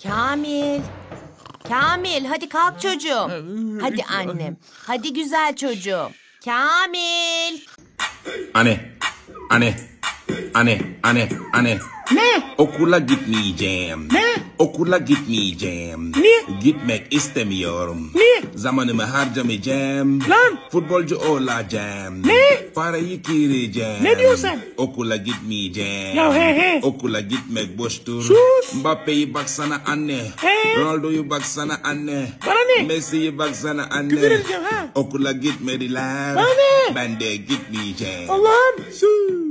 Kamil. Kamil hadi kalk çocuğum. Ee, hadi annem. Hadi güzel çocuğum. Kamil. Anne. Anne. Anne. Anne. Anne. Ne? Okula gitmeyeceğim. Ne? Okula gitmeyeceğim. Niye? Gitmek istemiyorum. Niye? Zamanımı harcamayacağım. Lan! Futbolcu olacağım. Ne? Parayı kireceğim. Ne diyorsun sen? Okula gitmeyeceğim. Ya he he. Okula gitmek boştur. Sus! Mbappe'yi baksana anne. He. Ronaldo'yu baksana anne. Bana ne? Messi'yi baksana anne. Küfür edeceğim ha. Okula gitmediler. Bana ne? Ben de gitmeyeceğim. Allah'ım. Sus!